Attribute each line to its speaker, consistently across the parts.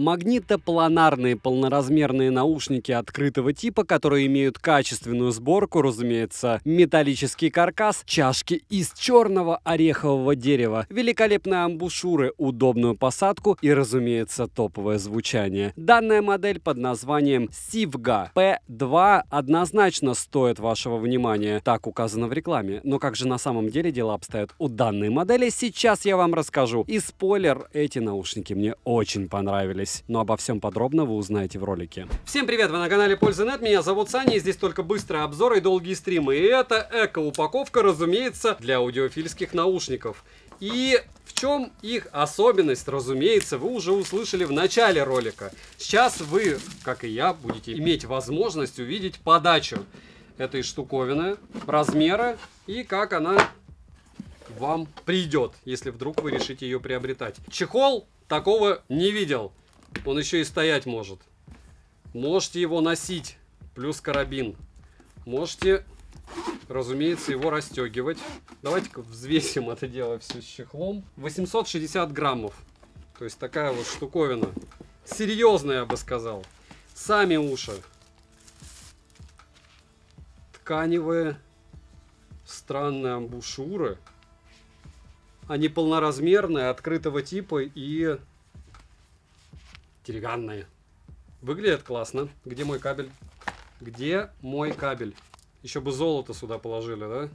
Speaker 1: Магнитопланарные полноразмерные наушники открытого типа, которые имеют качественную сборку, разумеется, металлический каркас, чашки из черного орехового дерева, великолепные амбушюры, удобную посадку и, разумеется, топовое звучание. Данная модель под названием Сивга P2 однозначно стоит вашего внимания, так указано в рекламе. Но как же на самом деле дела обстоят у данной модели, сейчас я вам расскажу. И спойлер, эти наушники мне очень понравились понравилось. Но обо всем подробно вы узнаете в ролике. Всем привет, вы на канале Пользы.нет, меня зовут Саня, и здесь только быстрые обзоры и долгие стримы. И это эко-упаковка, разумеется, для аудиофильских наушников. И в чем их особенность, разумеется, вы уже услышали в начале ролика. Сейчас вы, как и я, будете иметь возможность увидеть подачу этой штуковины, размеры и как она вам придет, если вдруг вы решите ее приобретать. Чехол такого не видел. Он еще и стоять может. Можете его носить, плюс карабин. Можете, разумеется, его расстегивать. Давайте-ка взвесим это дело все с чехлом. 860 граммов. То есть такая вот штуковина. Серьезная, я бы сказал. Сами уши. Тканевые странные амбушюры. Они полноразмерные, открытого типа и деревянные. Выглядят классно. Где мой кабель? Где мой кабель? Еще бы золото сюда положили, да?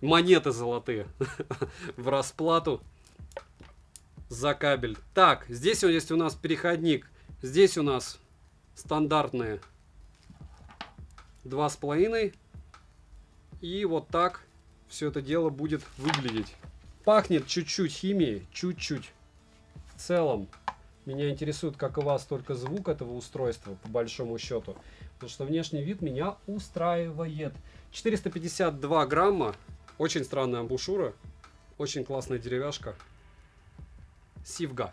Speaker 1: Монеты золотые в расплату за кабель. Так, здесь есть у нас переходник. Здесь у нас стандартные два с И вот так все это дело будет выглядеть. Пахнет чуть-чуть химией, чуть-чуть. В целом меня интересует, как и вас, только звук этого устройства, по большому счету. Потому что внешний вид меня устраивает. 452 грамма. Очень странная амбушюра. Очень классная деревяшка. Сивга.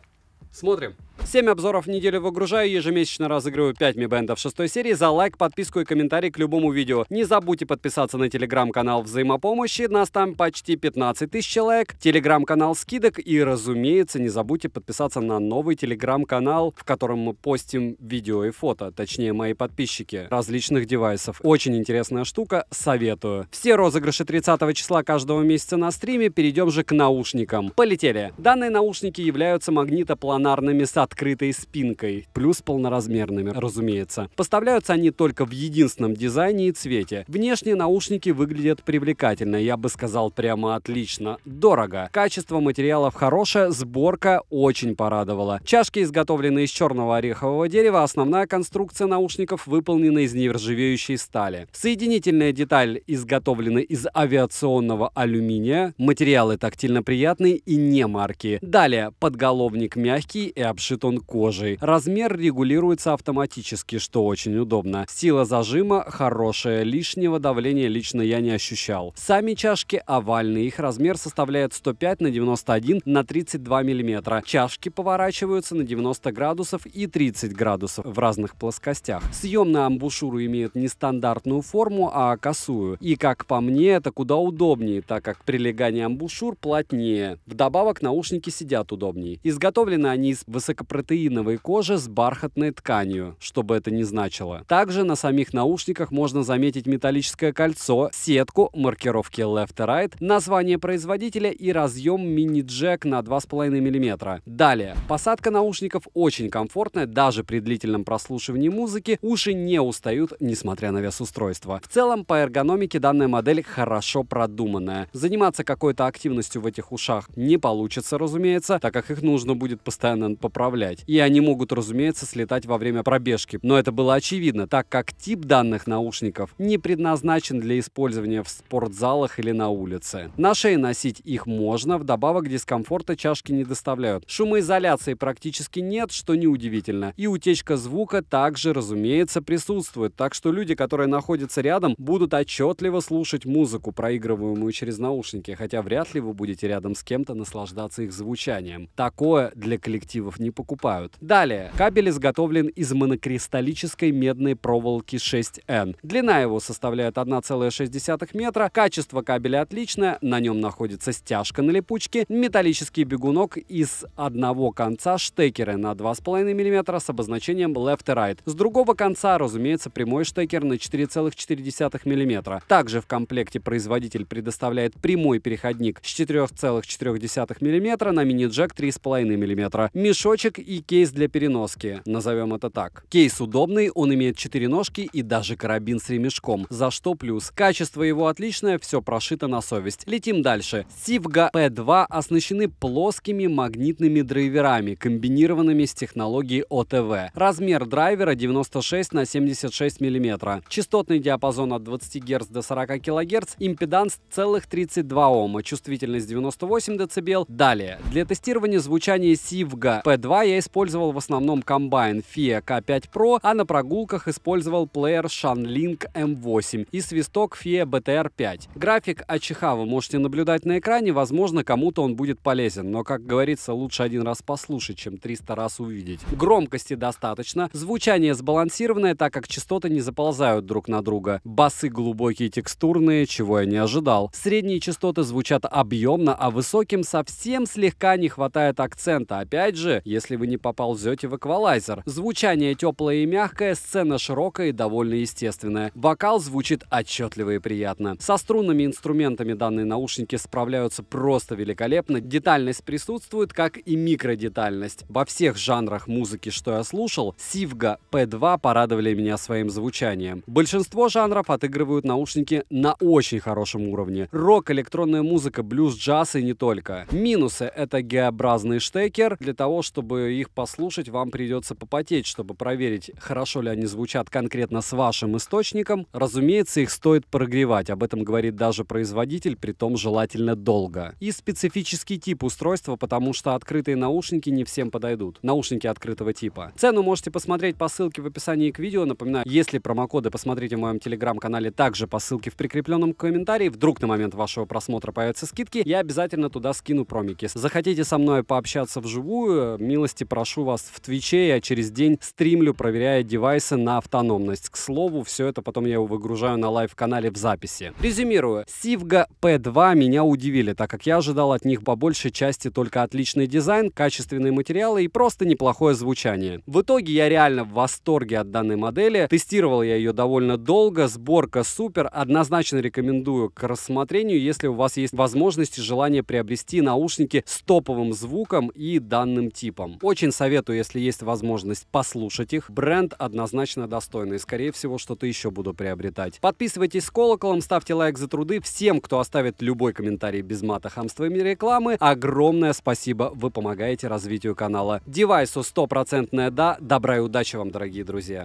Speaker 1: Смотрим. 7 обзоров в неделю выгружаю, ежемесячно разыгрываю 5 Mi Band в 6 серии. За лайк, подписку и комментарий к любому видео. Не забудьте подписаться на телеграм-канал взаимопомощи, нас там почти 15 тысяч человек. Телеграм-канал скидок и, разумеется, не забудьте подписаться на новый телеграм-канал, в котором мы постим видео и фото, точнее мои подписчики различных девайсов. Очень интересная штука, советую. Все розыгрыши 30 числа каждого месяца на стриме, перейдем же к наушникам. Полетели. Данные наушники являются магнитопластиками планарными с открытой спинкой, плюс полноразмерными, разумеется. Поставляются они только в единственном дизайне и цвете. Внешние наушники выглядят привлекательно, я бы сказал прямо отлично. Дорого. Качество материалов хорошее, сборка очень порадовала. Чашки изготовлены из черного орехового дерева, основная конструкция наушников выполнена из нержавеющей стали. Соединительная деталь изготовлена из авиационного алюминия. Материалы тактильно приятные и не марки. Далее подголовник мягкий мягкий и обшит он кожей. Размер регулируется автоматически, что очень удобно. Сила зажима хорошая, лишнего давления лично я не ощущал. Сами чашки овальные, их размер составляет 105 на 91 на 32 мм. Чашки поворачиваются на 90 градусов и 30 градусов в разных плоскостях. Съемная на амбушюру имеет не стандартную форму, а косую. И как по мне, это куда удобнее, так как прилегание амбушюр плотнее. Вдобавок наушники сидят удобнее. Изготовлены они из высокопротеиновой кожи с бархатной тканью, что бы это ни значило. Также на самих наушниках можно заметить металлическое кольцо, сетку, маркировки left и right, название производителя и разъем мини-джек на 2,5 мм. Далее. Посадка наушников очень комфортная, даже при длительном прослушивании музыки уши не устают, несмотря на вес устройства. В целом, по эргономике данная модель хорошо продуманная. Заниматься какой-то активностью в этих ушах не получится, разумеется, так как их нужно будет постоянно постоянно поправлять. И они могут, разумеется, слетать во время пробежки. Но это было очевидно, так как тип данных наушников не предназначен для использования в спортзалах или на улице. На шее носить их можно, вдобавок дискомфорта чашки не доставляют. Шумоизоляции практически нет, что неудивительно. И утечка звука также, разумеется, присутствует, так что люди, которые находятся рядом, будут отчетливо слушать музыку, проигрываемую через наушники, хотя вряд ли вы будете рядом с кем-то наслаждаться их звучанием. Такое для клиента коллективов не покупают. Далее. Кабель изготовлен из монокристаллической медной проволоки 6N. Длина его составляет 1,6 метра, качество кабеля отличное, на нем находится стяжка на липучке, металлический бегунок из одного конца штекеры на 2,5 мм с обозначением left и right. С другого конца, разумеется, прямой штекер на 4,4 мм. Также в комплекте производитель предоставляет прямой переходник с 4,4 мм на мини-джек 3,5 мм мешочек и кейс для переноски, назовем это так. Кейс удобный, он имеет 4 ножки и даже карабин с ремешком, за что плюс. Качество его отличное, все прошито на совесть. Летим дальше. Сивга P2 оснащены плоскими магнитными драйверами, комбинированными с технологией ОТВ. Размер драйвера 96 на 76 мм. Частотный диапазон от 20 Гц до 40 кГц, импеданс целых 32 Ом, чувствительность 98 дБ. Далее, для тестирования звучания Сив Ковга. P2 я использовал в основном комбайн FIA K5 Pro, а на прогулках использовал плеер Shanling M8 эм и свисток FIA BTR5. График Ачиха вы можете наблюдать на экране, возможно, кому-то он будет полезен, но, как говорится, лучше один раз послушать, чем 300 раз увидеть. Громкости достаточно, звучание сбалансированное, так как частоты не заползают друг на друга. Басы глубокие текстурные, чего я не ожидал. Средние частоты звучат объемно, а высоким совсем слегка не хватает акцента, опять опять же, если вы не поползете в эквалайзер. Звучание теплое и мягкое, сцена широкая и довольно естественная. Вокал звучит отчетливо и приятно. Со струнными инструментами данные наушники справляются просто великолепно. Детальность присутствует, как и микродетальность. Во всех жанрах музыки, что я слушал, Сивга P2 порадовали меня своим звучанием. Большинство жанров отыгрывают наушники на очень хорошем уровне. Рок, электронная музыка, блюз, джаз и не только. Минусы — это G-образный штекер, для того, чтобы их послушать, вам придется попотеть, чтобы проверить, хорошо ли они звучат конкретно с вашим источником. Разумеется, их стоит прогревать, об этом говорит даже производитель, при том желательно долго. И специфический тип устройства, потому что открытые наушники не всем подойдут. Наушники открытого типа. Цену можете посмотреть по ссылке в описании к видео. Напоминаю, если промокоды посмотрите в моем телеграм-канале также по ссылке в прикрепленном комментарии, вдруг на момент вашего просмотра появятся скидки, я обязательно туда скину промики. Захотите со мной пообщаться вживую, вслепую. Милости прошу вас в Твиче. Я через день стримлю, проверяя девайсы на автономность. К слову, все это потом я его выгружаю на лайв-канале в записи. Резюмирую. Сивга P2 меня удивили, так как я ожидал от них по большей части только отличный дизайн, качественные материалы и просто неплохое звучание. В итоге я реально в восторге от данной модели. Тестировал я ее довольно долго. Сборка супер. Однозначно рекомендую к рассмотрению, если у вас есть возможность и желание приобрести наушники с топовым звуком и данным данным типам. Очень советую, если есть возможность, послушать их. Бренд однозначно достойный. Скорее всего, что-то еще буду приобретать. Подписывайтесь с колоколом, ставьте лайк за труды. Всем, кто оставит любой комментарий без мата, хамства и рекламы, огромное спасибо. Вы помогаете развитию канала. Девайсу стопроцентное да. Добра и удачи вам, дорогие друзья.